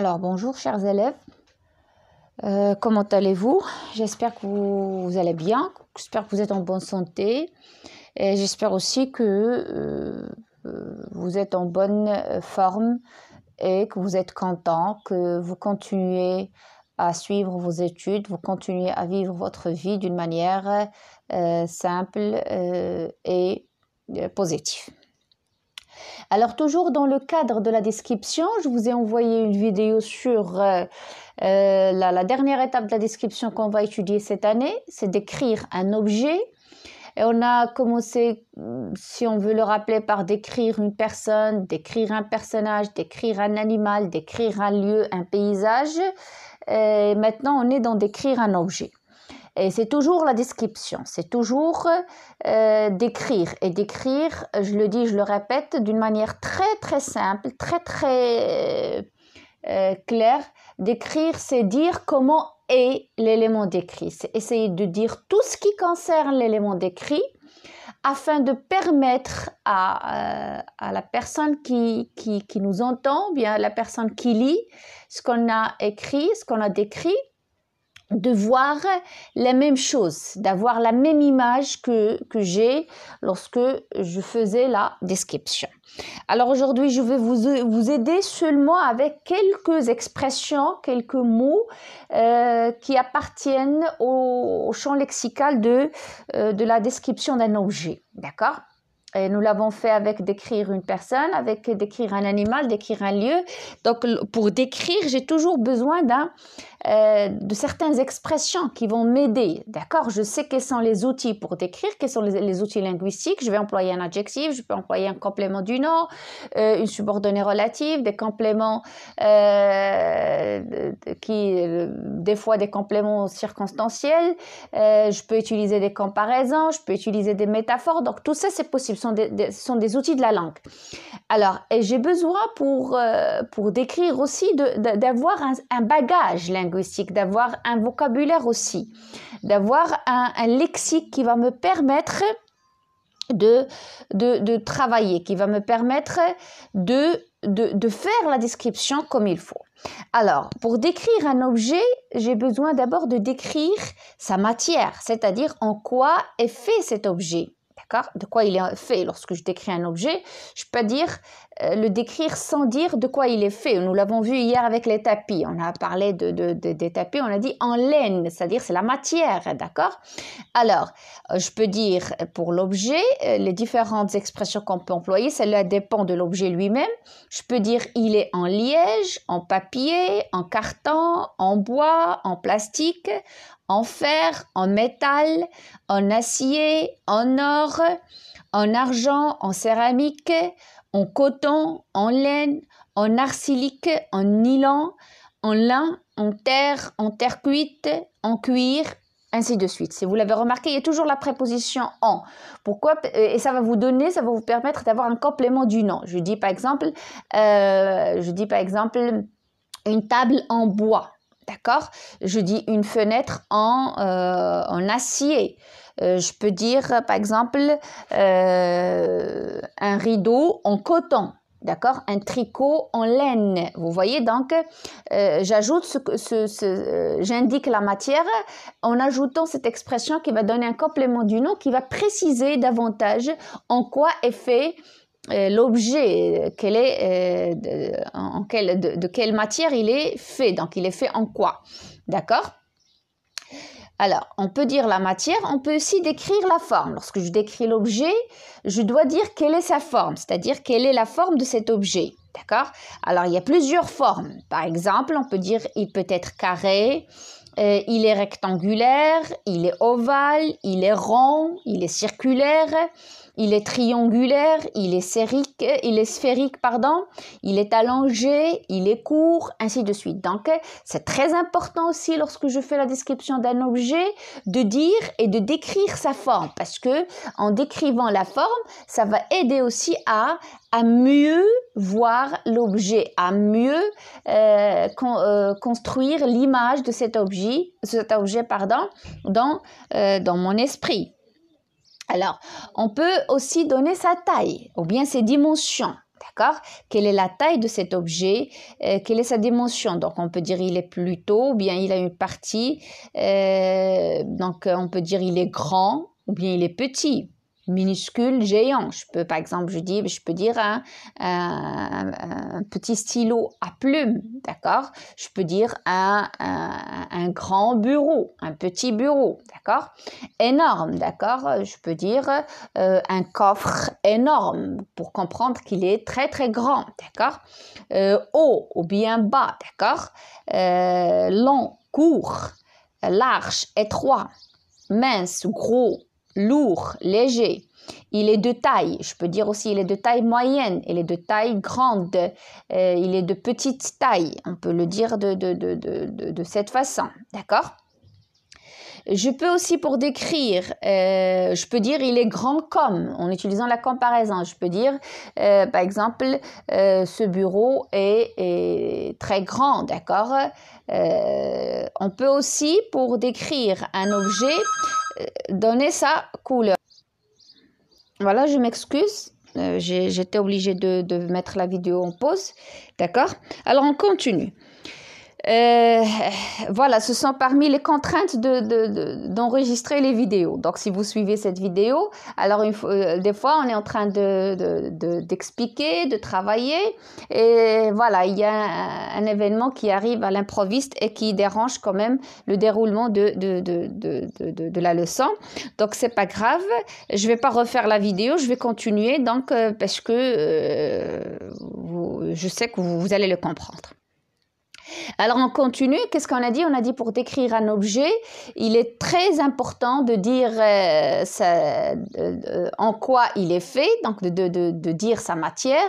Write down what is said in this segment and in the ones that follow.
Alors bonjour chers élèves, euh, comment allez-vous J'espère que vous, allez bien, j'espère que vous êtes en bonne santé et j'espère aussi que euh, euh, vous êtes en bonne forme et que vous êtes content, que vous continuez à suivre vos études, vous continuez à vivre votre vie d'une manière simple et positive. Alors toujours dans le cadre de la description, je vous ai envoyé une vidéo sur euh, euh, la, la, dernière étape de la description qu'on va étudier cette année, c'est d'écrire un objet. Et on a commencé, mm, si on veut le rappeler, par décrire une personne, décrire un personnage, décrire un animal, décrire un lieu, un paysage. Et maintenant, on est dans décrire un objet. Et c'est toujours la description, c'est toujours euh, d'écrire. Et d'écrire, je le dis, je le répète, d'une manière très très simple, très très euh, euh, claire. D'écrire, c'est dire comment est l'élément décrit. C'est essayer de dire tout ce qui concerne l'élément décrit afin de permettre à, la personne qui, qui, qui, nous entend, bien la personne qui lit ce qu'on a écrit, ce qu'on a décrit, de voir la même chose, d'avoir la même image que, que j'ai lorsque je faisais la description. Alors aujourd'hui, je vais vous, vous aider seulement avec quelques expressions, quelques mots euh, qui appartiennent au, champ lexical de, euh, de la description d'un objet. D'accord et nous l'avons fait avec décrire une personne, avec décrire un animal, décrire un lieu. Donc, pour décrire, j'ai toujours besoin d'un euh, de certaines expressions qui vont m'aider. D'accord Je sais quels sont les outils pour décrire, quels sont les, outils linguistiques. Je vais employer un adjectif, je peux employer un complément du nom, euh, une subordonnée relative, des compléments euh, qui, des fois des compléments circonstanciels. je peux utiliser des comparaisons, je peux utiliser des métaphores. Donc tout ça, c'est possible. Ce sont des, sont des outils de la langue. Alors, j'ai besoin pour, pour décrire aussi d'avoir un, un bagage linguistique d'avoir un vocabulaire aussi, d'avoir un, lexique qui va me permettre de, travailler, qui va me permettre de faire la description comme il faut. Alors, pour décrire un objet, j'ai besoin d'abord de décrire sa matière, c'est-à-dire en quoi est fait cet objet de quoi il est fait. Lorsque je décris un objet, je peux dire euh, le décrire sans dire de quoi il est fait. Nous l'avons vu hier avec les tapis. On a parlé de, de, des tapis, on a dit en laine, c'est-à-dire c'est la matière, d'accord Alors, euh, je peux dire euh, pour l'objet, les différentes expressions qu'on peut employer, celle dépend de l'objet lui-même. Je peux dire il est en liège, en papier, en carton, en bois, en plastique, en fer, en métal, en acier, en or, en argent, en céramique, en coton, en laine, en arsilique, en nylon, en lin, en terre, en terre cuite, en cuir, ainsi de suite. Si vous l'avez remarqué, il y a toujours la préposition en. Pourquoi Et ça va vous donner, ça va vous permettre d'avoir un complément du nom. Je dis par exemple, euh, je dis par exemple une table en bois. D'accord Je dis une fenêtre en, euh, acier. Euh, je peux dire, par exemple, euh, un rideau en coton. D'accord Un tricot en laine. Vous voyez donc, j'ajoute ce, ce j'indique la matière en ajoutant cette expression qui va donner un complément du nom qui va préciser davantage en quoi est fait euh, l'objet euh, quel est, euh, de, en de, quelle matière il est fait, donc il est fait en quoi. D'accord alors, on peut dire la matière, on peut aussi décrire la forme. Lorsque je décris l'objet, je dois dire quelle est sa forme, c'est-à-dire quelle est la forme de cet objet. D'accord Alors, il y a plusieurs formes. Par exemple, on peut dire il peut être carré, il est rectangulaire, il est ovale, il est rond, il est circulaire, il est triangulaire, il est sphérique, il est sphérique, pardon, il est allongé, il est court, ainsi de suite. Donc, c'est très important aussi lorsque je fais la description d'un objet de dire et de décrire sa forme parce que en décrivant la forme, ça va aider aussi à, à mieux voir l'objet, à mieux euh, euh, construire l'image de cet objet, cet objet pardon, dans, euh, dans mon esprit. Alors, on peut aussi donner sa taille ou bien ses dimensions. D'accord Quelle est la taille de cet objet euh, Quelle est sa dimension Donc, on peut dire il est plutôt, ou bien il a une partie. Euh, donc, on peut dire il est grand, ou bien il est petit minuscule, géant, Je peux, par exemple, je dis, je peux dire un, petit stylo à plume, d'accord Je peux dire un, grand bureau, un petit bureau, d'accord Énorme, d'accord Je peux dire euh, un coffre énorme pour comprendre qu'il est très très grand, d'accord euh, Haut ou bien bas, d'accord euh, Long, court, large, étroit, mince, gros, lourd, léger. Il est de taille, je peux dire aussi, il est de taille moyenne, il est de taille grande, euh, il est de petite taille, on peut le dire de, de, cette façon, d'accord je peux aussi pour décrire, euh, je peux dire il est grand comme, en utilisant la comparaison. Je peux dire, euh, par exemple, ce bureau est très grand, d'accord On peut aussi pour décrire un objet, donner sa couleur. Voilà, je m'excuse. Euh, j'étais obligée de mettre la vidéo en pause. D'accord Alors, on continue. Euh, voilà, ce sont parmi les contraintes d'enregistrer de, de, les vidéos. Donc, si vous suivez cette vidéo, alors euh, des fois, on est en train d'expliquer, de, travailler. Et voilà, il y a un, événement qui arrive à l'improviste et qui dérange quand même le déroulement de, de la leçon. Donc, c'est pas grave. Je vais pas refaire la vidéo, je vais continuer. Donc, euh, parce que euh, je sais que vous allez le comprendre. Alors on continue, qu'est-ce qu'on a dit On a dit pour décrire un objet, il est très important de dire euh, en quoi il est fait, donc de, dire sa matière,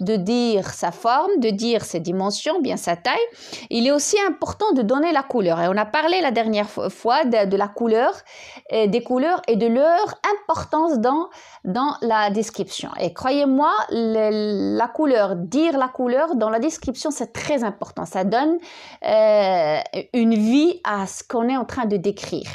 de dire sa forme, de dire ses dimensions, bien sa taille. Il est aussi important de donner la couleur. Et on a parlé la dernière fois de, de la couleur, des couleurs et de leur importance dans, dans la description. Et croyez-moi, la couleur, dire la couleur dans la description, c'est très important. Ça donne euh, une vie à ce qu'on est en train de décrire.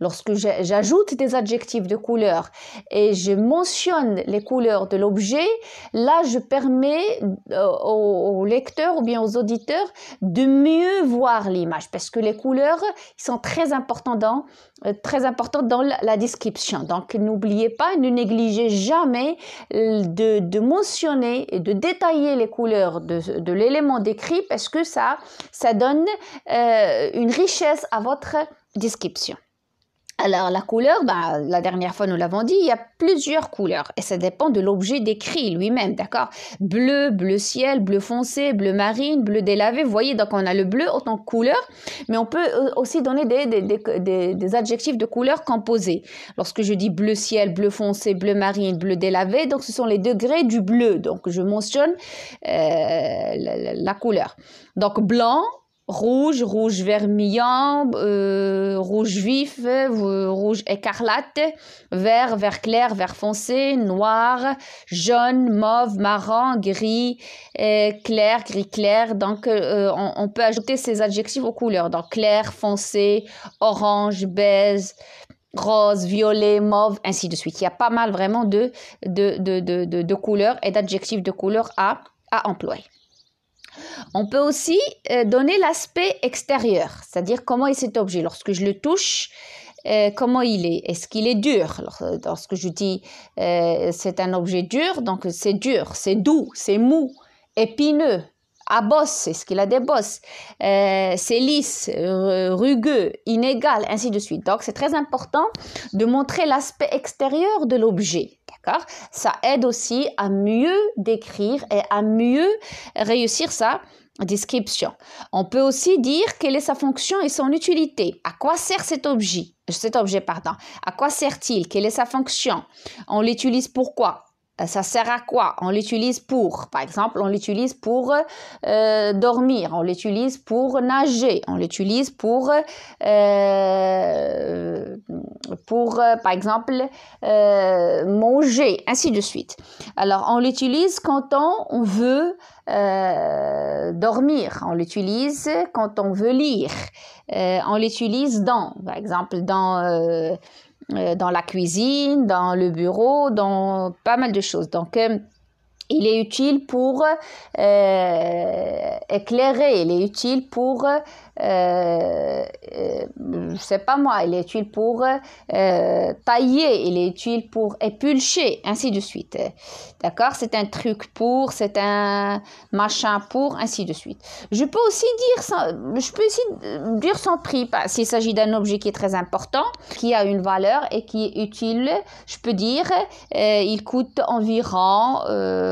Lorsque j'ajoute des adjectifs de couleur et je mentionne les couleurs de l'objet, là, je permets euh, aux lecteurs ou bien aux auditeurs de mieux voir l'image parce que les couleurs sont très importantes dans, euh, très importantes dans la description. Donc, n'oubliez pas, ne négligez jamais de, mentionner et de détailler les couleurs de, de l'élément décrit parce que ça ça donne euh, une richesse à votre description. Alors la couleur, bah, la dernière fois nous l'avons dit, il y a plusieurs couleurs et ça dépend de l'objet décrit lui-même, d'accord Bleu, bleu ciel, bleu foncé, bleu marine, bleu délavé, vous voyez, donc on a le bleu autant tant que couleur, mais on peut euh, aussi donner des, des, adjectifs de couleurs composés. Lorsque je dis bleu ciel, bleu foncé, bleu marine, bleu délavé, donc ce sont les degrés du bleu, donc je mentionne euh, la couleur. Donc blanc, rouge, rouge vermillon, euh, rouge vif, euh, rouge écarlate, vert, vert clair, vert foncé, noir, jaune, mauve, marron, gris, euh, clair, gris clair. Donc, on, peut ajouter ces adjectifs aux couleurs. Donc, clair, foncé, orange, beige, rose, violet, mauve, ainsi de suite. Il y a pas mal vraiment de, de, de, de, de couleurs et d'adjectifs de couleurs à, à employer. On peut aussi euh, donner l'aspect extérieur, c'est-à-dire comment est cet objet. Lorsque je le touche, euh, comment il est Est-ce qu'il est dur Lorsque je dis euh, c'est un objet dur, donc c'est dur, c'est doux, c'est mou, épineux, à bosse, est-ce qu'il a des bosses C'est lisse, rugueux, inégal, ainsi de suite. Donc c'est très important de montrer l'aspect extérieur de l'objet. Ça aide aussi à mieux décrire et à mieux réussir sa description. On peut aussi dire quelle est sa fonction et son utilité. À quoi sert cet objet euh, Cet objet, pardon. À quoi sert-il Quelle est sa fonction On l'utilise pourquoi euh, ça sert à quoi On l'utilise pour, par exemple, on l'utilise pour euh, dormir, on l'utilise pour nager, on l'utilise pour, euh, pour, euh, par exemple, euh, manger, ainsi de suite. Alors, on l'utilise quand on, veut dormir, on l'utilise quand on veut lire, on l'utilise dans, par exemple, dans euh, dans la cuisine, dans le bureau, dans pas mal de choses. Donc, euh, il est utile pour euh, éclairer, il est utile pour, euh, euh, sais pas moi, il est utile pour euh, tailler, il est utile pour épulcher, ainsi de suite. D'accord C'est un truc pour, c'est un machin pour, ainsi de suite. Je peux aussi dire, je peux aussi dire son prix, s'il s'agit d'un objet qui est très important, qui a une valeur et qui est utile, je peux dire, euh, il coûte environ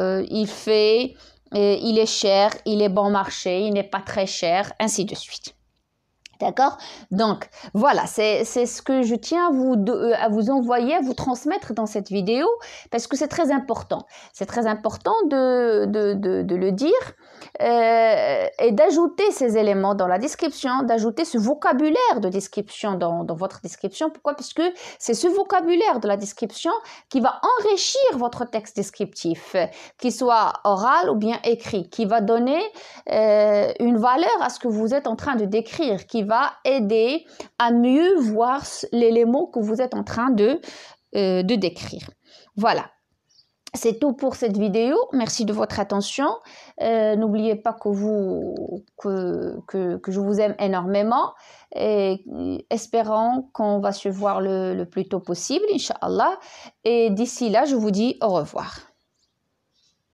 euh, il fait, euh, il est cher, il est bon marché, il n'est pas très cher, ainsi de suite. D'accord Donc, voilà, c'est ce que je tiens euh, à vous, envoyer, à vous transmettre dans cette vidéo, parce que c'est très important. C'est très important de, le dire euh, et d'ajouter ces éléments dans la description, d'ajouter ce vocabulaire de description dans, votre description. Pourquoi Parce que c'est ce vocabulaire de la description qui va enrichir votre texte descriptif, qu'il soit oral ou bien écrit, qui va donner euh, une valeur à ce que vous êtes en train de décrire, qui va aider à mieux voir l'élément que vous êtes en train de, euh, de décrire. Voilà c'est tout pour cette vidéo. Merci de votre attention. Euh, n'oubliez pas que, vous, que, je vous aime énormément et espérons qu'on va se voir le, le plus tôt possible, Inch'Allah. Et d'ici là, je vous dis au revoir.